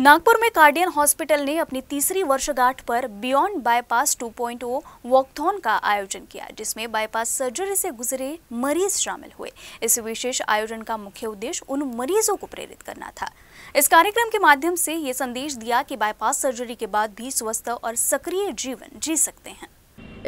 नागपुर में कार्डियन हॉस्पिटल ने अपनी तीसरी वर्षगांठ पर बियॉन्ड बाईपास 2.0 वॉकथॉन का आयोजन किया जिसमें बाईपास सर्जरी से गुजरे मरीज शामिल हुए इस विशेष आयोजन का मुख्य उद्देश्य उन मरीजों को प्रेरित करना था इस कार्यक्रम के माध्यम से ये संदेश दिया कि बाईपास सर्जरी के बाद भी स्वस्थ और सक्रिय जीवन जी सकते हैं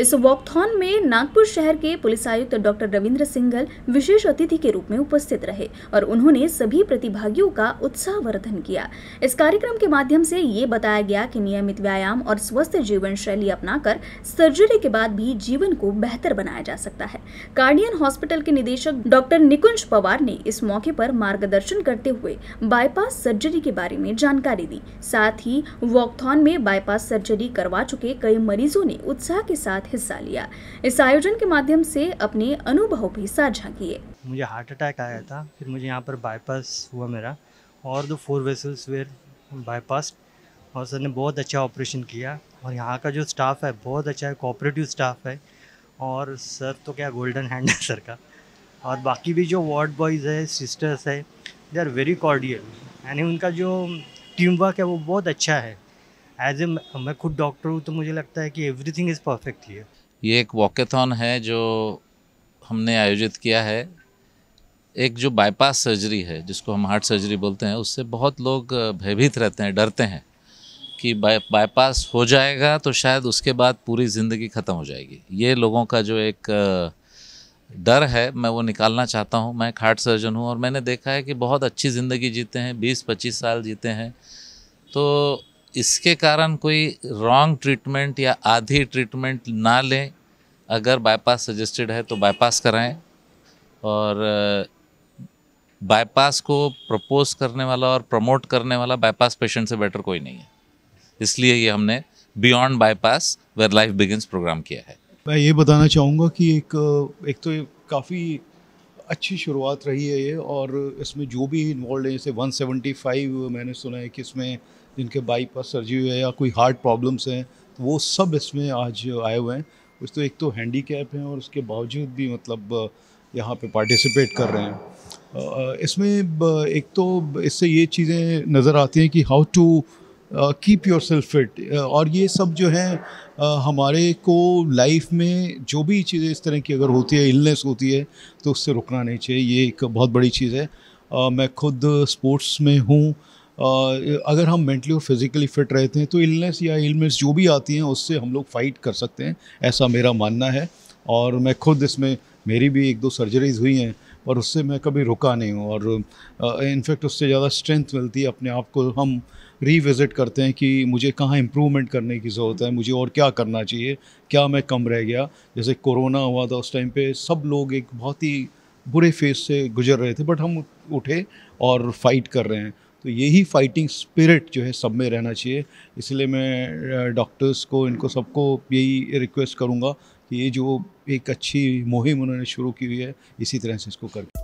इस वॉकथॉन में नागपुर शहर के पुलिस आयुक्त डॉक्टर रविंद्र सिंगल विशेष अतिथि के रूप में उपस्थित रहे और उन्होंने सभी प्रतिभागियों का उत्साहवर्धन किया इस कार्यक्रम के माध्यम से ये बताया गया कि नियमित व्यायाम और स्वस्थ जीवन शैली अपनाकर सर्जरी के बाद भी जीवन को बेहतर बनाया जा सकता है कार्डियन हॉस्पिटल के निदेशक डॉक्टर निकुंज पवार ने इस मौके पर मार्गदर्शन करते हुए बाईपास सर्जरी के बारे में जानकारी दी साथ ही वॉकथॉन में बाईपास सर्जरी करवा चुके कई मरीजों ने उत्साह के साथ हिस्सा लिया इस आयोजन के माध्यम से अपने अनुभव भी साझा किए मुझे हार्ट अटैक आया था फिर मुझे यहाँ पर बाईपास हुआ मेरा और दो फोर वेसल्स वेर बाईपास और सर ने बहुत अच्छा ऑपरेशन किया और यहाँ का जो स्टाफ है बहुत अच्छा है कोऑपरेटिव स्टाफ है और सर तो क्या गोल्डन हैंड है सर का और बाकी भी जो वार्ड बॉयज़ है सिस्टर्स है दे आर वेरी कॉर्डियल यानी उनका जो टीम वर्क है वो बहुत अच्छा है एज ए मैं खुद डॉक्टर हूँ तो मुझे लगता है कि एवरीथिंग इज़ परफेक्ट ही ये एक वॉकेथन है जो हमने आयोजित किया है एक जो बाईपास सर्जरी है जिसको हम हार्ट सर्जरी बोलते हैं उससे बहुत लोग भयभीत रहते हैं डरते हैं कि बाईपास हो जाएगा तो शायद उसके बाद पूरी ज़िंदगी ख़त्म हो जाएगी ये लोगों का जो एक डर है मैं वो निकालना चाहता हूँ मैं एक हार्ट सर्जन हूँ और मैंने देखा है कि बहुत अच्छी ज़िंदगी जीते हैं बीस पच्चीस साल जीते हैं तो इसके कारण कोई रॉन्ग ट्रीटमेंट या आधी ट्रीटमेंट ना लें अगर बाईपास सजेस्टेड है तो बाईपास कराएं और बाईपास को प्रपोज करने वाला और प्रमोट करने वाला बाईपास पेशेंट से बेटर कोई नहीं है इसलिए ये हमने beyond bypass where life begins programme किया है मैं ये बताना चाहूँगा कि एक एक तो काफ़ी अच्छी शुरुआत रही है ये और इसमें जो भी इन्वॉल्व है जैसे 175 मैंने सुना है कि इसमें जिनके बाईपास सर्जरी है या कोई हार्ट प्रॉब्लम्स हैं तो वो सब इसमें आज आए हुए हैं उस तो एक तो हैंडी कैप हैं और उसके बावजूद भी मतलब यहाँ पे पार्टिसिपेट कर रहे हैं इसमें एक तो इससे ये चीज़ें नज़र आती हैं कि how to keep yourself fit और ये सब जो है आ, हमारे को लाइफ में जो भी चीज़ें इस तरह की अगर होती है इलनेस होती है तो उससे रुकना नहीं चाहिए ये एक बहुत बड़ी चीज़ है आ, मैं खुद स्पोर्ट्स में हूँ अगर हम मेंटली और फिज़िकली फिट रहते हैं तो इलनेस या इलनेस जो भी आती हैं उससे हम लोग फ़ाइट कर सकते हैं ऐसा मेरा मानना है और मैं खुद इसमें मेरी भी एक दो सर्जरीज हुई हैं और उससे मैं कभी रुका नहीं हूँ और इनफेक्ट उससे ज़्यादा स्ट्रेंथ मिलती है अपने आप को हम रीविज़िट करते हैं कि मुझे कहाँ इम्प्रूवमेंट करने की ज़रूरत है मुझे और क्या करना चाहिए क्या मैं कम रह गया जैसे कोरोना हुआ था उस टाइम पे सब लोग एक बहुत ही बुरे फेज से गुजर रहे थे बट हम उठे और फाइट कर रहे हैं तो यही फाइटिंग स्पिरिट जो है सब में रहना चाहिए इसलिए मैं डॉक्टर्स को इनको सबको यही रिक्वेस्ट करूँगा ये जो एक अच्छी मुहिम उन्होंने शुरू की हुई है इसी तरह से इसको कर